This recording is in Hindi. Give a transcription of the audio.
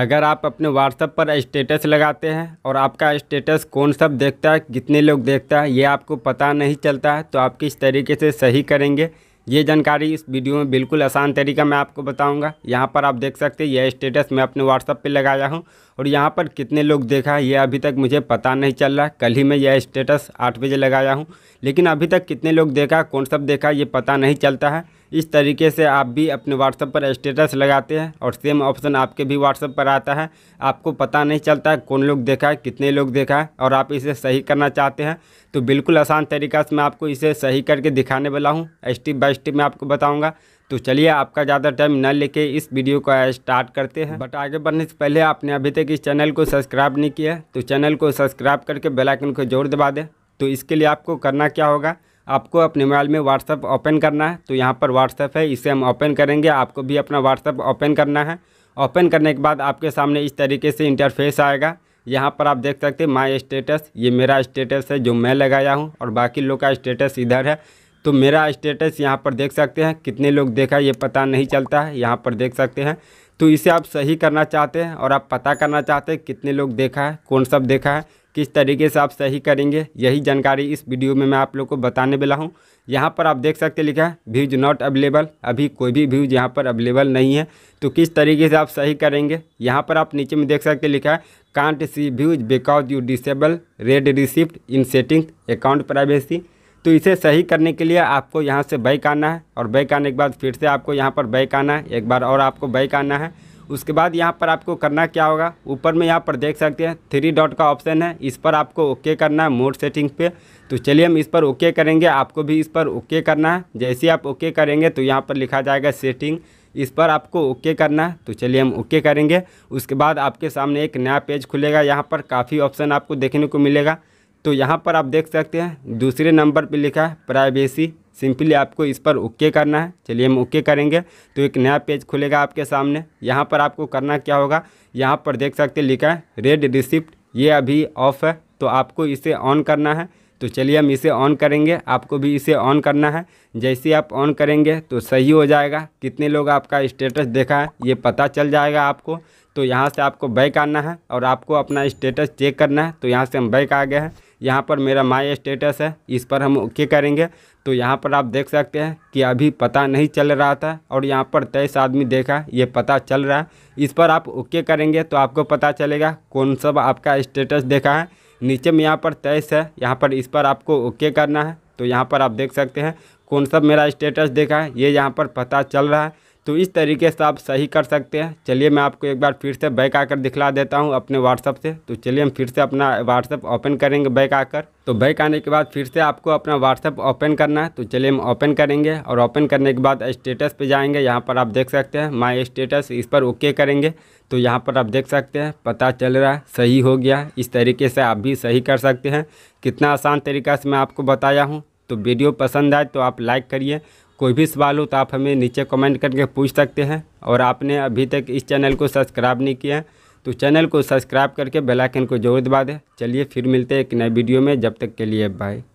अगर आप अपने व्हाट्सअप पर स्टेटस लगाते हैं और आपका स्टेटस कौन सब देखता है कितने लोग देखता है ये आपको पता नहीं चलता है तो आप किस तरीके से सही करेंगे ये जानकारी इस वीडियो में बिल्कुल आसान तरीका मैं आपको बताऊंगा यहाँ पर आप देख सकते हैं यह स्टेटस मैं अपने व्हाट्सअप पे लगाया हूँ और यहाँ पर कितने लोग देखा है ये अभी तक मुझे पता नहीं चल रहा कल ही मैं यह स्टेटस आठ बजे लगाया हूँ लेकिन अभी तक कितने लोग देखा कौन सब देखा ये पता नहीं चलता है इस तरीके से आप भी अपने व्हाट्सअप पर स्टेटस लगाते हैं और सेम ऑप्शन आपके भी व्हाट्सअप पर आता है आपको पता नहीं चलता है कौन लोग देखा है कितने लोग देखा है और आप इसे सही करना चाहते हैं तो बिल्कुल आसान तरीका से मैं आपको इसे सही करके दिखाने वाला हूँ स्टेप बाय स्टेप मैं आपको बताऊँगा तो चलिए आपका ज़्यादा टाइम न लेके इस वीडियो को स्टार्ट करते हैं बट आगे बढ़ने से पहले आपने अभी तक इस चैनल को सब्सक्राइब नहीं किया तो चैनल को सब्सक्राइब करके बेलाइकन को जोर दबा दें तो इसके लिए आपको करना क्या होगा आपको अपने मोबाइल में व्हाट्सअप ओपन करना है तो यहाँ पर व्हाट्सअप है इसे हम ओपन करेंगे आपको भी अपना व्हाट्सअप ओपन करना है ओपन करने के बाद आपके सामने इस तरीके से इंटरफेस आएगा यहाँ पर आप देख सकते हैं माई स्टेटस ये मेरा स्टेटस है जो मैं लगाया हूँ और बाकी लोग का स्टेटस इधर है तो मेरा स्टेटस यहाँ पर देख सकते हैं कितने लोग देखा ये पता नहीं चलता है यहाँ पर देख सकते हैं तो इसे आप सही करना चाहते हैं और आप पता करना चाहते हैं कितने लोग देखा है कौन सब देखा है किस तरीके से आप सही करेंगे यही जानकारी इस वीडियो में मैं आप लोग को बताने वाला हूँ यहाँ पर आप देख सकते लिखा है व्यूज नॉट अवेलेबल अभी कोई भी व्यूज यहाँ पर अवेलेबल नहीं है तो किस तरीके से आप सही करेंगे यहाँ पर आप नीचे में देख सकते लिखा है can't see views because you disable read receipt in setting account privacy तो इसे सही करने के लिए आपको यहाँ से बैक आना है और बैक आने के बाद फिर से आपको यहाँ पर बैक आना है एक बार और आपको बैक आना है उसके बाद यहाँ पर आपको करना क्या होगा ऊपर में यहाँ पर देख सकते हैं थ्री डॉट का ऑप्शन है इस पर आपको ओके करना है मोड सेटिंग पे तो चलिए हम इस पर ओके करेंगे आपको भी इस पर ओके करना है जैसे आप ओके करेंगे तो यहाँ पर लिखा जाएगा सेटिंग इस पर आपको ओके करना है तो चलिए हम ओके करेंगे उसके बाद आपके सामने एक नया पेज खुलेगा यहाँ पर काफ़ी ऑप्शन आपको देखने को मिलेगा तो यहाँ पर आप देख सकते हैं दूसरे नंबर पर लिखा है प्राइवेसी सिंपली आपको इस पर ओके करना है चलिए हम ओके करेंगे तो एक नया पेज खुलेगा आपके सामने यहाँ पर आपको करना क्या होगा यहाँ पर देख सकते लिखा है रेड रिसिप्ट ये अभी ऑफ है तो आपको इसे ऑन करना है तो चलिए हम इसे ऑन करेंगे आपको भी इसे ऑन करना है जैसे आप ऑन करेंगे तो सही हो जाएगा कितने लोग आपका स्टेटस देखा है ये पता चल जाएगा आपको तो यहाँ से आपको बैक आना है और आपको अपना स्टेटस चेक करना है तो यहाँ से हम बैक आ गए हैं यहाँ पर मेरा माय स्टेटस है इस पर हम ओके करेंगे तो यहाँ पर आप देख सकते हैं कि अभी पता नहीं चल रहा था और यहाँ पर तेईस आदमी देखा ये पता चल रहा है इस पर आप ओके करेंगे तो आपको पता चलेगा कौन सब आपका स्टेटस देखा है नीचे में यहाँ पर तेईस है यहाँ पर इस पर आपको ओके करना है तो यहाँ पर आप देख सकते हैं कौन सा मेरा स्टेटस देखा है ये यहाँ पर पता चल रहा है तो इस तरीके से आप सही कर सकते हैं चलिए मैं आपको एक बार फिर से बैक आकर दिखला देता हूँ अपने व्हाट्सअप से तो चलिए हम फिर से अपना व्हाट्सअप ओपन करेंगे बैक आकर तो बैक आने के बाद फिर से आपको अपना व्हाट्सअप ओपन करना है तो चलिए हम ओपन करेंगे और ओपन करने के बाद स्टेटस पे जाएंगे यहाँ पर आप देख सकते हैं माई स्टेटस इस पर ओके करेंगे तो यहाँ पर आप देख सकते हैं पता चल रहा है सही हो गया इस तरीके से आप भी सही कर सकते हैं कितना आसान तरीका से मैं आपको बताया हूँ तो वीडियो पसंद आए तो आप लाइक करिए कोई भी सवाल हो तो आप हमें नीचे कमेंट करके पूछ सकते हैं और आपने अभी तक इस चैनल को सब्सक्राइब नहीं किया है तो चैनल को सब्सक्राइब करके बेल आइकन को जरूर दबा दें चलिए फिर मिलते हैं एक नए वीडियो में जब तक के लिए बाय